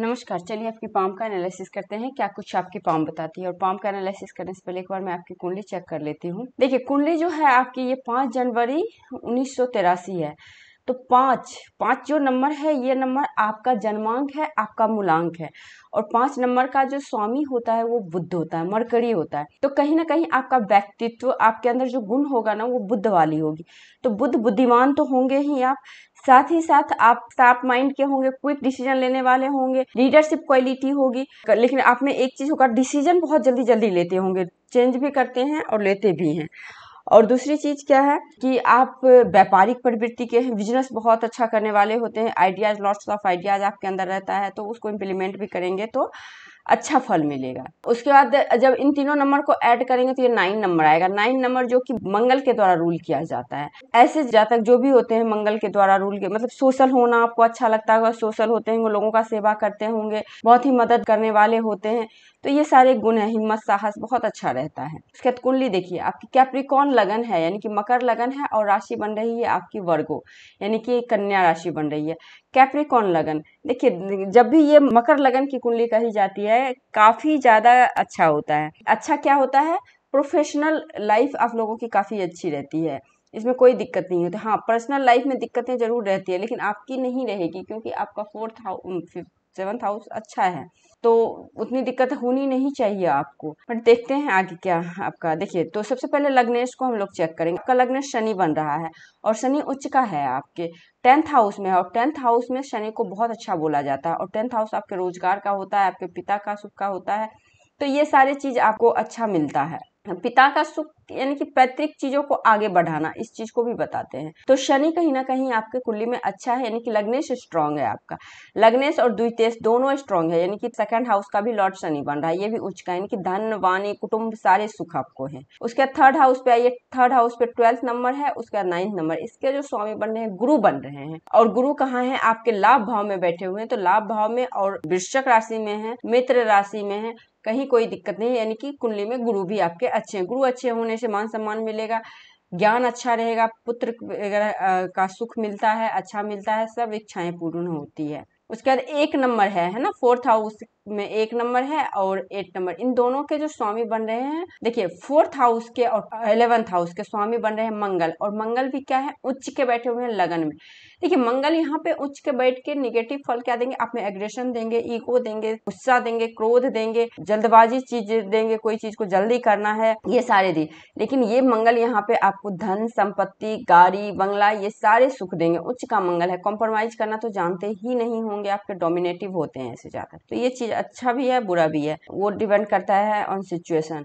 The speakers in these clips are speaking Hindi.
नमस्कार चलिए आपकी पाम का एनालिसिस करते हैं क्या कुछ आपकी पाम बताती है और पाम का एनालिसिस करने से पहले एक बार मैं आपकी कुंडली चेक कर लेती हूँ देखिए कुंडली जो है आपकी ये पाँच जनवरी उन्नीस है तो पाँच पाँच जो नंबर है ये नंबर आपका जन्मांक है आपका मूलांक है और पाँच नंबर का जो स्वामी होता है वो बुद्ध होता है मरकरी होता है तो कहीं ना कहीं आपका व्यक्तित्व आपके अंदर जो गुण होगा ना वो बुद्ध वाली होगी तो बुद्ध बुद्धिमान तो होंगे ही आप साथ ही साथ आप शार्प माइंड के होंगे क्विक डिसीजन लेने वाले होंगे लीडरशिप क्वालिटी होगी लेकिन आप में एक चीज़ होगा डिसीजन बहुत जल्दी जल्दी लेते होंगे चेंज भी करते हैं और लेते भी हैं और दूसरी चीज़ क्या है कि आप व्यापारिक प्रवृत्ति के हैं बिजनेस बहुत अच्छा करने वाले होते हैं आइडियाज़ लॉट्स ऑफ आइडियाज़ आपके अंदर रहता है तो उसको इम्प्लीमेंट भी करेंगे तो अच्छा फल मिलेगा उसके बाद जब इन तीनों नंबर को ऐड करेंगे तो ये नाइन नंबर आएगा नाइन नंबर जो कि मंगल के द्वारा रूल किया जाता है ऐसे जातक जो भी होते हैं मंगल के द्वारा रूल के मतलब सोशल होना आपको अच्छा लगता होगा सोशल होते हैं वो लोगों का सेवा करते होंगे बहुत ही मदद करने वाले होते हैं तो ये सारे गुण है हिम्मत साहस बहुत अच्छा रहता है उसके बाद कुंडली देखिए आपकी कैप्रिकॉन लगन है यानी कि मकर लगन है और राशि बन रही है आपकी वर्गो यानी कि कन्या राशि बन रही है कैप्रिकॉन लगन देखिए जब भी ये मकर लगन की कुंडली कही जाती है काफ़ी ज़्यादा अच्छा होता है अच्छा क्या होता है प्रोफेशनल लाइफ आप लोगों की काफ़ी अच्छी रहती है इसमें कोई दिक्कत नहीं होती हाँ पर्सनल लाइफ में दिक्कतें ज़रूर रहती है लेकिन आपकी नहीं रहेगी क्योंकि आपका फोर्थ हाउस सेवन्थ हाउस अच्छा है तो उतनी दिक्कत होनी नहीं चाहिए आपको बट देखते हैं आगे क्या आपका देखिए तो सबसे पहले लग्नेश को हम लोग चेक करेंगे आपका लग्नेश शनि बन रहा है और शनि उच्च का है आपके टेंथ हाउस में और टेंथ हाउस में शनि को बहुत अच्छा बोला जाता है और टेंथ हाउस आपके रोजगार का होता है आपके पिता का सुख का होता है तो ये सारी चीज़ आपको अच्छा मिलता है पिता का सुख यानी कि पैतृक चीजों को आगे बढ़ाना इस चीज को भी बताते हैं तो शनि कहीं ना कहीं आपके कुंडली में अच्छा है यानी कि लग्नेश स्ट्रांग है आपका लग्नेश और द्वितीय दोनों स्ट्रांग है यानी कि सेकंड हाउस का भी लॉर्ड शनि बन रहा है ये भी उच्च का यानी कि धन वाणी कुटुंब सारे सुख आपको है उसके बाद थर्ड हाउस पे आइए थर्ड हाउस पे ट्वेल्थ नंबर है उसके बाद नाइन्थ नंबर इसके जो स्वामी बन रहे हैं गुरु बन रहे हैं और गुरु कहाँ है आपके लाभ भाव में बैठे हुए हैं तो लाभ भाव में और वृश्चक राशि में है मित्र राशि में है कहीं कोई दिक्कत नहीं यानी कि कुंडली में गुरु भी आपके के अच्छे हैं गुरु अच्छे होने से मान सम्मान मिलेगा ज्ञान अच्छा रहेगा पुत्र का सुख मिलता है अच्छा मिलता है सब इच्छाएं पूर्ण होती है उसके बाद एक नंबर है है ना फोर्थ हाउस में एक नंबर है और एट नंबर इन दोनों के जो स्वामी बन रहे हैं देखिए फोर्थ हाउस के और एलेवेंथ हाउस के स्वामी बन रहे हैं मंगल और मंगल भी क्या है उच्च के बैठे हुए हैं लगन में देखिए मंगल यहाँ पे उच्च के बैठ के निगेटिव फल क्या देंगे आप में एग्रेशन देंगे ईगो देंगे गुस्सा देंगे क्रोध देंगे जल्दबाजी चीज देंगे कोई चीज को जल्दी करना है ये सारे दी लेकिन ये मंगल यहाँ पे आपको धन संपत्ति गाड़ी बंगला ये सारे सुख देंगे उच्च का मंगल है कॉम्प्रोमाइज करना तो जानते ही नहीं होंगे आपके डोमिनेटिव होते हैं ऐसे जाकर तो ये चीज अच्छा भी है बुरा भी है वो डिपेंड करता है ऑन सिचुएशन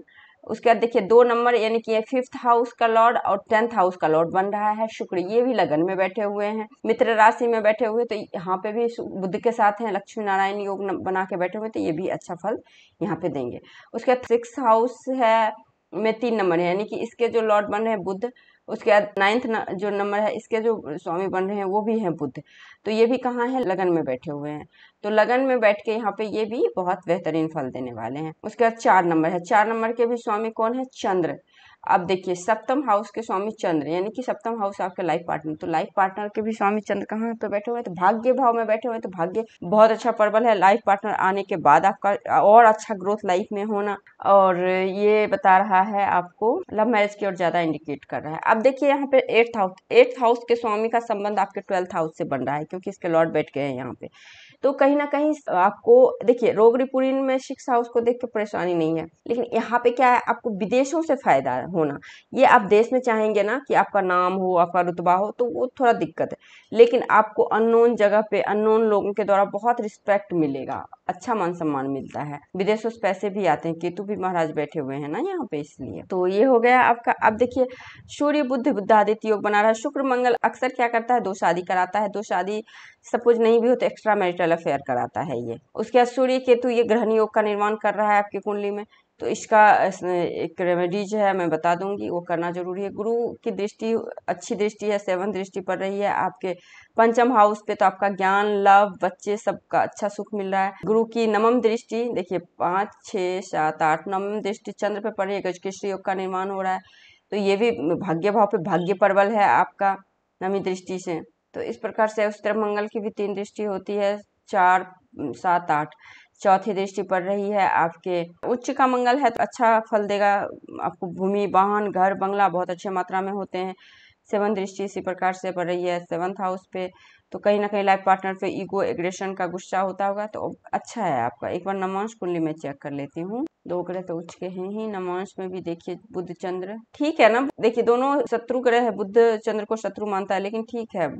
उसके बाद देखिए दो नंबर यानी कि फिफ्थ हाउस का लॉर्ड और टेंथ हाउस का लॉर्ड बन रहा है शुक्र ये भी लगन में बैठे हुए हैं मित्र राशि में बैठे हुए तो यहाँ पे भी बुद्ध के साथ हैं लक्ष्मी नारायण योग बना के बैठे हुए तो ये भी अच्छा फल यहाँ पे देंगे उसके बाद सिक्स हाउस है में तीन नंबर है यानी कि इसके जो लॉर्ड बन रहे हैं बुद्ध उसके बाद नाइन्थ न, जो नंबर है इसके जो स्वामी बन रहे हैं वो भी हैं बुद्ध तो ये भी कहाँ है लगन में बैठे हुए हैं तो लगन में बैठ के यहाँ पे ये भी बहुत बेहतरीन फल देने वाले हैं उसके बाद चार नंबर है चार नंबर के भी स्वामी कौन है चंद्र अब देखिए सप्तम हाउस के स्वामी चंद्र यानी कि सप्तम हाउस आपके लाइफ पार्टनर तो लाइफ पार्टनर के भी स्वामी चंद्र कहाँ पे बैठे हुए हैं तो भाग्य भाव में बैठे हुए हैं तो भाग्य बहुत अच्छा प्रबल है लाइफ पार्टनर आने के बाद आपका और अच्छा ग्रोथ लाइफ में होना और ये बता रहा है आपको लव मैरिज की ओर ज्यादा इंडिकेट कर रहा है अब देखिए यहाँ पे एट्थ हाउस एट्थ हाउस के स्वामी का संबंध आपके ट्वेल्थ हाउस से बन रहा है क्योंकि इसके लॉर्ड बैठ गए हैं यहाँ पे तो कहीं ना कहीं आपको देखिए रोगरीपुरीन में शिक्षा हाउस को देख के परेशानी नहीं है लेकिन यहाँ पे क्या है आपको विदेशों से फायदा होना ये आप देश में चाहेंगे ना कि आपका नाम हो आपका रुतबा हो तो वो थोड़ा दिक्कत है लेकिन आपको अननोन जगह पे अननोन लोगों के द्वारा बहुत रिस्पेक्ट मिलेगा अच्छा मान सम्मान मिलता है विदेशों से पैसे भी आते हैं केतु भी महाराज बैठे हुए हैं ना यहाँ पे इसलिए तो ये हो गया आपका अब देखिए सूर्य बुद्ध बुद्धादित्य योग बना रहा है शुक्र मंगल अक्सर क्या करता है दो शादी कराता है दो शादी सपोज नहीं भी हो तो एक्स्ट्रा मैरिटल अफेयर कराता है ये उसके बाद सूर्य केतु ये ग्रहण योग का निर्माण कर रहा है आपकी कुंडली में तो इसका एक रेमेडीज है मैं बता दूंगी वो करना जरूरी है गुरु की दृष्टि अच्छी दृष्टि है सेवन दृष्टि पड़ रही है आपके पंचम हाउस पे तो आपका ज्ञान लव बच्चे सबका अच्छा सुख मिल रहा है गुरु की नवम दृष्टि देखिए पाँच छः सात आठ नवम दृष्टि चंद्र पे पड़ रही है गजकेश्वरी योग का निर्माण हो रहा है तो ये भी भाग्य भाव पे भाग्य प्रबल है आपका नवी दृष्टि से तो इस प्रकार से अष्टम मंगल की भी तीन दृष्टि होती है चार सात आठ चौथी दृष्टि पड़ रही है आपके उच्च का मंगल है तो अच्छा फल देगा आपको भूमि वाहन घर बंगला बहुत अच्छे मात्रा में होते हैं सेवन दृष्टि इसी प्रकार से पड़ रही है सेवन्थ हाउस पे तो कहीं ना कहीं लाइफ पार्टनर पे ईगो एग्रेशन का गुस्सा होता होगा तो अच्छा है आपका एक बार नमांश कुंडली में चेक कर लेती हूँ दो ग्रह तो उच्च के हैं ही नमांश में भी देखिए बुद्ध चंद्र ठीक है ना देखिए दोनों शत्रु ग्रह है बुद्ध चंद्र को शत्रु मानता है लेकिन ठीक है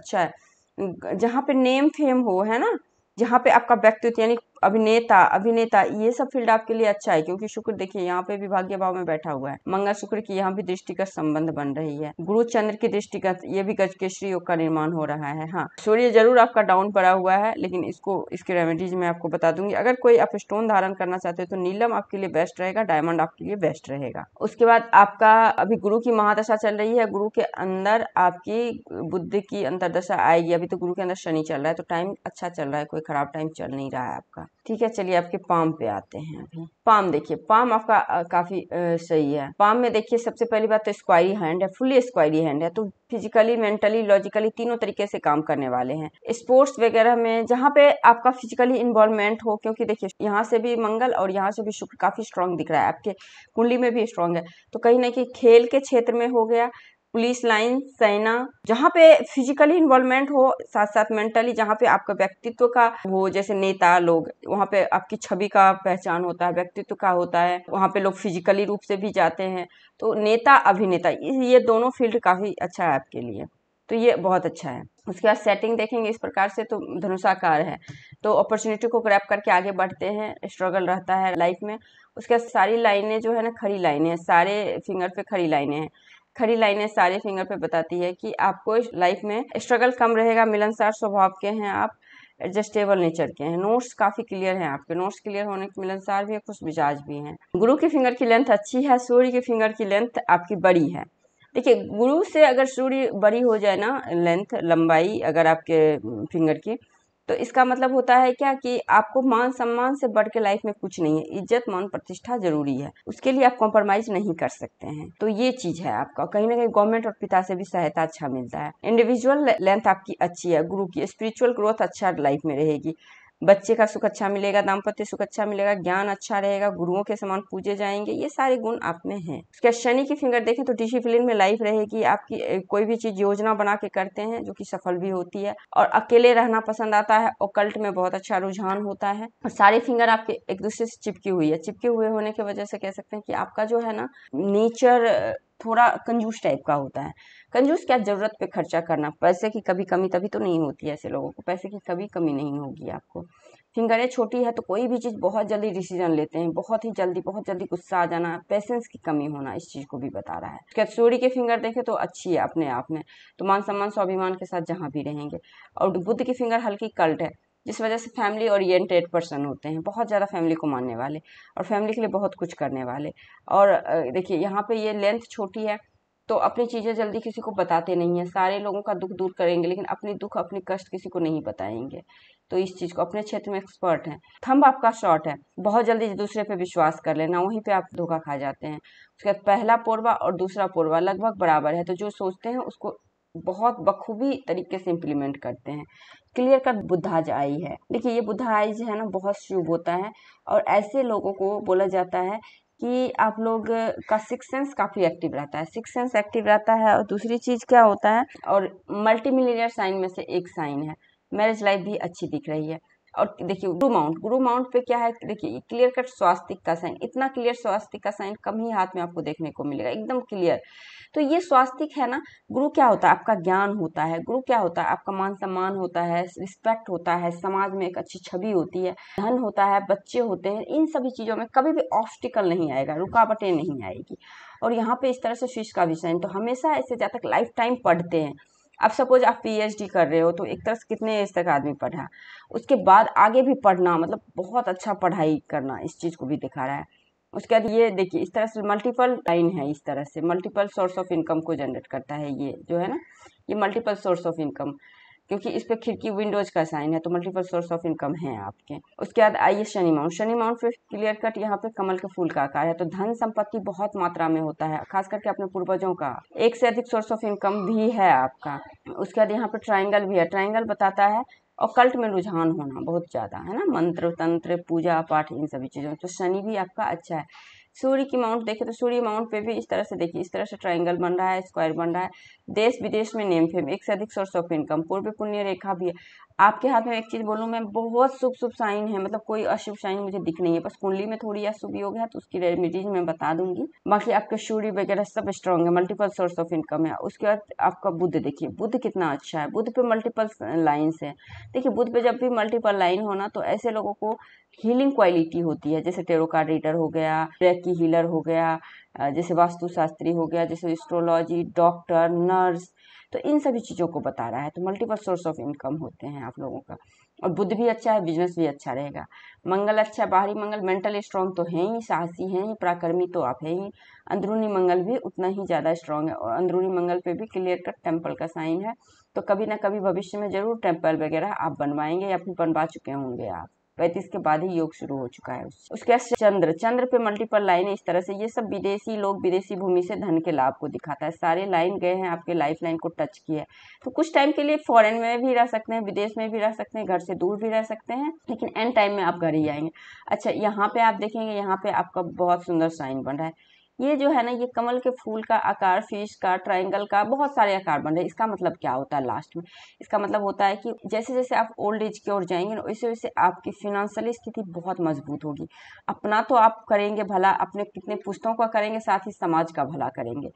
अच्छा है जहाँ पे नेम फेम हो है ना जहाँ पे आपका व्यक्तित्व यानी अभिनेता अभिनेता ये सब फील्ड आपके लिए अच्छा है क्योंकि शुक्र देखिए यहाँ पे भी भाग्य भाव में बैठा हुआ है मंगल शुक्र की यहाँ भी दृष्टिगत संबंध बन रही है गुरु चंद्र की दृष्टिगत ये भी गज श्री योग का निर्माण हो रहा है हाँ सूर्य जरूर आपका डाउन पड़ा हुआ है लेकिन इसको इसके रेमेडीज मैं आपको बता दूंगी अगर कोई आप स्टोन धारण करना चाहते हो तो नीलम आपके लिए बेस्ट रहेगा डायमंड आपके लिए बेस्ट रहेगा उसके बाद आपका अभी गुरु की महादशा चल रही है गुरु के अंदर आपकी बुद्धि की अंतरदशा आएगी अभी तो गुरु के अंदर शनि चल रहा है तो टाइम अच्छा चल रहा है कोई खराब टाइम चल नहीं रहा है आपका ठीक है चलिए आपके पाम पे आते हैं अभी पाम देखिए पाम आपका आ, काफी आ, सही है पाम में देखिए सबसे पहली बात तो स्क्वायरी हैंड है फुली स्क्वायरी हैंड है तो फिजिकली मेंटली लॉजिकली तीनों तरीके से काम करने वाले हैं स्पोर्ट्स वगैरह में जहाँ पे आपका फिजिकली इन्वॉल्वमेंट हो क्योंकि देखिए यहाँ से भी मंगल और यहाँ से भी शुक्र काफी स्ट्रांग दिख रहा है आपके कुंडली में भी स्ट्रांग है तो कहीं ना कहीं खेल के क्षेत्र में हो गया पुलिस लाइन सेना जहाँ पे फिजिकली इन्वॉल्वमेंट हो साथ साथ मेंटली जहाँ पे आपका व्यक्तित्व का हो जैसे नेता लोग वहाँ पे आपकी छवि का पहचान होता है व्यक्तित्व का होता है वहाँ पे लोग फिजिकली रूप से भी जाते हैं तो नेता अभिनेता ये दोनों फील्ड काफ़ी अच्छा है आपके लिए तो ये बहुत अच्छा है उसके बाद सेटिंग देखेंगे इस प्रकार से तो धनुषाकार है तो अपॉर्चुनिटी को ग्रैप करके आगे बढ़ते हैं स्ट्रगल रहता है लाइफ में उसके बाद सारी लाइनें जो है ना खड़ी लाइनें हैं सारे फिंगर पे खड़ी लाइनें हैं खड़ी लाइनें सारे फिंगर पे बताती है कि आपको लाइफ में स्ट्रगल कम रहेगा मिलनसार स्वभाव के हैं आप एडजस्टेबल नेचर के हैं नोट्स काफ़ी क्लियर हैं आपके नोट्स क्लियर होने के मिलनसार भी है खुश मिजाज भी हैं गुरु की फिंगर की लेंथ अच्छी है सूर्य की फिंगर की लेंथ आपकी बड़ी है देखिए गुरु से अगर सूर्य बड़ी हो जाए ना लेंथ लंबाई अगर आपके फिंगर की तो इसका मतलब होता है क्या कि आपको मान सम्मान से बढ़ के लाइफ में कुछ नहीं है इज्जत मान प्रतिष्ठा जरूरी है उसके लिए आप कॉम्प्रोमाइज नहीं कर सकते हैं तो ये चीज है आपका कहीं ना कहीं गवर्नमेंट और पिता से भी सहायता अच्छा मिलता है इंडिविजुअल लेंथ आपकी अच्छी है गुरु की स्पिरिचुअल ग्रोथ अच्छा लाइफ में रहेगी बच्चे का सुख अच्छा मिलेगा दाम्पत्य सुख अच्छा मिलेगा ज्ञान अच्छा रहेगा गुरुओं के समान पूजे जाएंगे ये सारे गुण आप में हैं उसके शनि की फिंगर देखें तो डिसिप्लिन में लाइफ रहेगी आपकी कोई भी चीज योजना बना के करते हैं जो कि सफल भी होती है और अकेले रहना पसंद आता है और कल्ट में बहुत अच्छा रुझान होता है और सारे फिंगर आपके एक दूसरे से चिपकी हुई है चिपके हुए होने की वजह से कह सकते हैं कि आपका जो है ना नेचर थोड़ा कंजूस टाइप का होता है कंजूस क्या ज़रूरत पे खर्चा करना पैसे की कभी कमी तभी तो नहीं होती है ऐसे लोगों को पैसे की कभी कमी नहीं होगी आपको फिंगरें छोटी है तो कोई भी चीज़ बहुत जल्दी डिसीजन लेते हैं बहुत ही जल्दी बहुत जल्दी गुस्सा आ जाना पेशेंस की कमी होना इस चीज़ को भी बता रहा है क्या सूर्य के फिंगर देखें तो अच्छी है अपने आप में तो मान सम्मान स्वाभिमान के साथ जहाँ भी रहेंगे और बुद्ध की फिंगर हल्की कल्ट है जिस वजह से फैमिली ओरिएंटेड पर्सन होते हैं बहुत ज़्यादा फैमिली को मानने वाले और फैमिली के लिए बहुत कुछ करने वाले और देखिए यहाँ पे ये लेंथ छोटी है तो अपनी चीज़ें जल्दी किसी को बताते नहीं हैं सारे लोगों का दुख दूर करेंगे लेकिन अपनी दुख अपने कष्ट किसी को नहीं बताएंगे तो इस चीज़ को अपने क्षेत्र में एक्सपर्ट हैं थंब आपका शॉर्ट है बहुत जल्दी दूसरे पे विश्वास कर लेना वहीं पे आप धोखा खा जाते हैं उसके बाद पहला पोरवा और दूसरा पोरवा लगभग बराबर है तो जो सोचते हैं उसको बहुत बखूबी तरीके से इम्प्लीमेंट करते हैं क्लियर कट बुद्धाज आई है देखिए ये जो है ना बहुत शुभ होता है और ऐसे लोगों को बोला जाता है कि आप लोग का सिक्स सेंस काफ़ी एक्टिव रहता है सिक्स सेंस एक्टिव रहता है और दूसरी चीज़ क्या होता है और मल्टी मिलीनियर साइन में से एक साइन है मैरिज लाइफ भी अच्छी दिख रही है और देखिए गुरु माउंट गुरु माउंट पे क्या है देखिए क्लियर कट स्वास्तिक का साइन इतना क्लियर स्वास्तिक का साइन कम ही हाथ में आपको देखने को मिलेगा एकदम क्लियर तो ये स्वास्तिक है ना गुरु क्या होता है आपका ज्ञान होता है गुरु क्या होता है आपका मान सम्मान होता है रिस्पेक्ट होता है समाज में एक अच्छी छवि होती है धन होता है बच्चे होते हैं इन सभी चीज़ों में कभी भी ऑप्टिकल नहीं आएगा रुकावटें नहीं आएगी और यहाँ पे इस तरह से शीश का भी साइन तो हमेशा ऐसे जहाँ तक लाइफ टाइम पढ़ते हैं अब सपोज आप पीएचडी कर रहे हो तो एक तरह से कितने एज तक आदमी पढ़ा उसके बाद आगे भी पढ़ना मतलब बहुत अच्छा पढ़ाई करना इस चीज़ को भी दिखा रहा है उसके बाद ये देखिए इस तरह से मल्टीपल लाइन है इस तरह से मल्टीपल सोर्स ऑफ इनकम को जनरेट करता है ये जो है ना ये मल्टीपल सोर्स ऑफ इनकम क्योंकि इस पर खिड़की विंडोज का साइन है तो मल्टीपल सोर्स ऑफ इनकम है आपके उसके बाद आइए शनि माउंट शनि माउंट फिर क्लियर कट यहाँ पे कमल के फूल का आकार है तो धन संपत्ति बहुत मात्रा में होता है खास करके अपने पूर्वजों का एक से अधिक सोर्स ऑफ इनकम भी है आपका उसके बाद यहाँ पे ट्राइंगल भी है ट्राइंगल बताता है और कल्ट में रुझान होना बहुत ज़्यादा है ना मंत्र तंत्र पूजा पाठ इन सभी चीज़ों तो शनि भी आपका अच्छा है सूर्य की माउंट देखें तो सूर्य माउंट पे भी इस तरह से देखिए इस तरह से ट्राइंगल बन रहा है स्क्वायर बन रहा है देश विदेश में नेम फेम एक से अधिक सोर्स ऑफ इनकम पूर्व पुण्य रेखा भी है आपके हाथ में एक चीज़ बोलूं मैं बहुत शुभ शुभ साइन है मतलब कोई अशुभ साइन मुझे दिख नहीं है बस कुंडली में थोड़ी अशुभ योग है तो उसकी रेमिडीज मैं बता दूंगी बाकी आपके सूर्य वगैरह सब स्ट्रांग है मल्टीपल सोर्स ऑफ इनकम है उसके बाद आपका बुद्ध देखिए बुद्ध कितना अच्छा है बुद्ध पे मल्टीपल लाइन्स है देखिए बुद्ध पे जब भी मल्टीपल लाइन होना तो ऐसे लोगों को हीलिंग क्वालिटी होती है जैसे टेरोकार रीडर हो गया की हीलर हो गया जैसे वास्तुशास्त्री हो गया जैसे एस्ट्रोलॉजी डॉक्टर नर्स तो इन सभी चीज़ों को बता रहा है तो मल्टीपल सोर्स ऑफ इनकम होते हैं आप लोगों का और बुद्ध भी अच्छा है बिजनेस भी अच्छा रहेगा मंगल अच्छा बाहरी मंगल मेंटल स्ट्रांग तो है ही साहसी हैं ही पराक्रमी तो आप हैं ही अंदरूनी मंगल भी उतना ही ज़्यादा स्ट्रांग है और अंदरूनी मंगल पे भी क्लियर कट टेम्पल का साइन है तो कभी ना कभी भविष्य में ज़रूर टेम्पल वगैरह आप बनवाएंगे या फिर बनवा चुके होंगे आप पैंतीस के बाद ही योग शुरू हो चुका है उसके बाद चंद्र चंद्र पे मल्टीपल लाइन इस तरह से ये सब विदेशी लोग विदेशी भूमि से धन के लाभ को दिखाता है सारे लाइन गए हैं आपके लाइफ लाइन को टच किया तो कुछ टाइम के लिए फॉरेन में भी रह सकते हैं विदेश में भी रह सकते हैं घर से दूर भी रह सकते हैं लेकिन एंड टाइम में आप घर ही आएंगे अच्छा यहाँ पे आप देखेंगे यहाँ पे आपका बहुत सुंदर साइन बन रहा है ये जो है ना ये कमल के फूल का आकार फिश का ट्राइंगल का बहुत सारे आकार बन रहे हैं इसका मतलब क्या होता है लास्ट में इसका मतलब होता है कि जैसे जैसे आप ओल्ड एज की ओर जाएंगे ना वैसे वैसे आपकी फिनंशियल स्थिति बहुत मजबूत होगी अपना तो आप करेंगे भला अपने कितने पुस्तों का करेंगे साथ ही समाज का भला करेंगे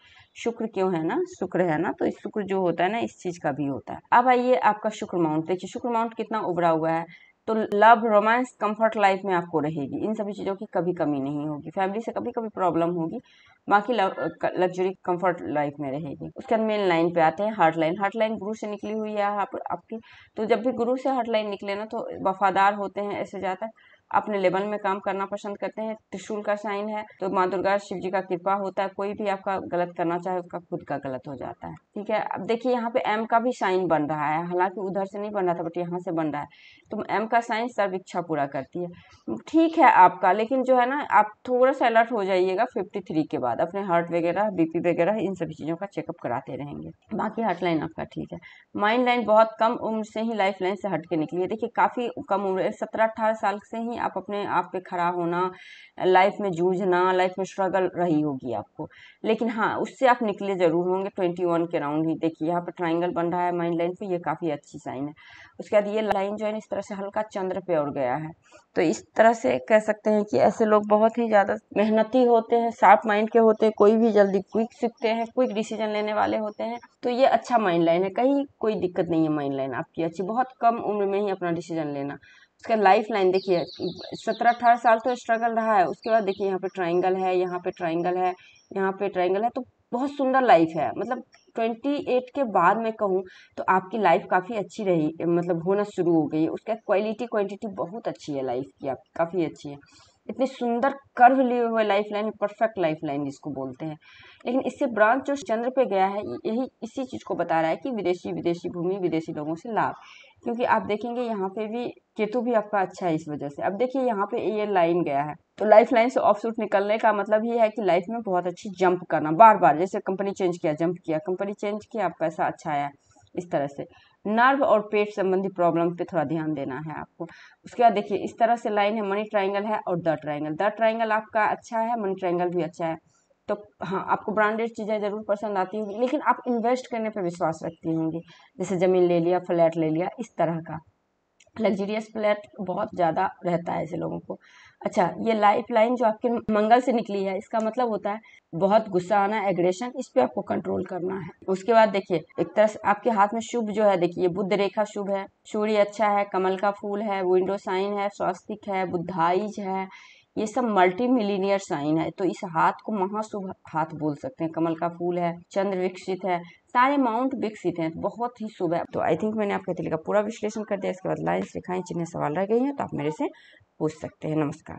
शुक्र क्यों है ना शुक्र है ना तो शुक्र जो होता है ना इस चीज़ का भी होता है अब आइए आपका शुक्र माउंट देखिए शुक्र माउंट कितना उभरा हुआ है तो लव रोमांस कंफर्ट लाइफ में आपको रहेगी इन सभी चीज़ों की कभी कमी नहीं होगी फैमिली से कभी कभी प्रॉब्लम होगी बाकी लग्जरी कंफर्ट लाइफ में रहेगी उसके बाद मेन लाइन पे आते हैं हार्ट लाइन हार्ट लाइन गुरु से निकली हुई है आप, आपकी तो जब भी गुरु से हार्ट लाइन निकले ना तो वफादार होते हैं ऐसे जाता है अपने लेवल में काम करना पसंद करते हैं त्रिशूल का साइन है तो माँ दुर्गा शिव जी का कृपा होता है कोई भी आपका गलत करना चाहे उसका खुद का गलत हो जाता है ठीक है अब देखिए यहाँ पे एम का भी साइन बन रहा है हालांकि उधर से नहीं बन रहा था बट यहाँ से बन रहा है तो एम का साइन सर्व इच्छा पूरा करती है ठीक है आपका लेकिन जो है ना आप थोड़ा सा अलर्ट हो जाइएगा फिफ्टी थ्री के बाद अपने हार्ट वगैरह बीपी वगैरह इन सभी चीज़ों का चेकअप कराते रहेंगे बाकी हार्ट लाइन आपका ठीक है माइंड लाइन बहुत कम उम्र से ही लाइफ लाइन से हट के निकली है देखिए काफ़ी कम उम्र सत्रह अठारह साल से ही नहीं आप अपने आप पे खड़ा होना लाइफ में जूझना लाइफ में स्ट्रगल रही होगी आपको लेकिन हाँ उससे आप निकले ज़रूर होंगे ट्वेंटी वन के राउंड ही देखिए यहाँ पर ट्राइंगल बन रहा है माइंड लाइन पे ये काफ़ी अच्छी साइन है उसके बाद ये लाइन जो है इस तरह से हल्का चंद्र पे और गया है तो इस तरह से कह सकते हैं कि ऐसे लोग बहुत ही ज़्यादा मेहनती होते हैं शार्प माइंड के होते हैं कोई भी जल्दी क्विक सीखते हैं क्विक डिसीजन लेने वाले होते हैं तो ये अच्छा माइंड लाइन है कहीं कोई दिक्कत नहीं है माइंड लाइन आपकी अच्छी बहुत कम उम्र में ही अपना डिसीजन लेना उसका लाइफ लाइन देखिए सत्रह अठारह साल तो स्ट्रगल रहा है उसके बाद देखिए यहाँ पे ट्राइंगल है यहाँ पे ट्राइंगल है यहाँ पे ट्राइंगल है तो बहुत सुंदर लाइफ है मतलब ट्वेंटी एट के बाद मैं कहूँ तो आपकी लाइफ काफ़ी अच्छी रही मतलब होना शुरू हो गई है उसका क्वालिटी क्वान्टिटी बहुत अच्छी है लाइफ की आपकी काफ़ी अच्छी है इतनी सुंदर कर्व लिए हुए life line perfect life line जिसको बोलते हैं लेकिन इससे ब्रांच जो चंद्र पे गया है यही इसी चीज़ को बता रहा है कि विदेशी विदेशी भूमि विदेशी लोगों से लाभ क्योंकि आप देखेंगे यहाँ पे भी केतु भी आपका अच्छा है इस वजह से अब देखिए यहाँ पे ये लाइन गया है तो लाइफ लाइन से ऑफ सूट निकलने का मतलब ये है कि लाइफ में बहुत अच्छी जंप करना बार बार जैसे कंपनी चेंज किया जंप किया कंपनी चेंज किया पैसा अच्छा आया इस तरह से नर्व और पेट संबंधी प्रॉब्लम पे थोड़ा ध्यान देना है आपको उसके बाद देखिए इस तरह से लाइन है मनी ट्राइंगल है और द ट्राइंगल द ट्राइंगल आपका अच्छा है मनी ट्राइंगल भी अच्छा है तो हाँ आपको ब्रांडेड चीज़ें ज़रूर पसंद आती होंगी लेकिन आप इन्वेस्ट करने पर विश्वास रखती होंगी जैसे ज़मीन ले लिया फ्लैट ले लिया इस तरह का लग्जरियस फ्लैट बहुत ज़्यादा रहता है ऐसे लोगों को अच्छा ये लाइफ लाइन जो आपके मंगल से निकली है इसका मतलब होता है बहुत गुस्सा आना एग्रेशन इस पे आपको कंट्रोल करना है उसके बाद देखिए एक तरह से आपके हाथ में शुभ जो है देखिए बुद्ध रेखा शुभ है सूर्य अच्छा है कमल का फूल है विंडो साइन है स्वास्तिक है बुद्धाइज है ये सब मल्टी मिलीनियर साइन है तो इस हाथ को महाशुभ हाथ बोल सकते हैं कमल का फूल है चंद्र विकसित है सारे माउंट विकसित हैं तो बहुत ही शुभ है तो आई थिंक मैंने आपके दिल का पूरा विश्लेषण कर दिया इसके बाद लाइन्स रेखाएं चिन्ह सवाल रह गई हैं तो आप मेरे से पूछ सकते हैं नमस्कार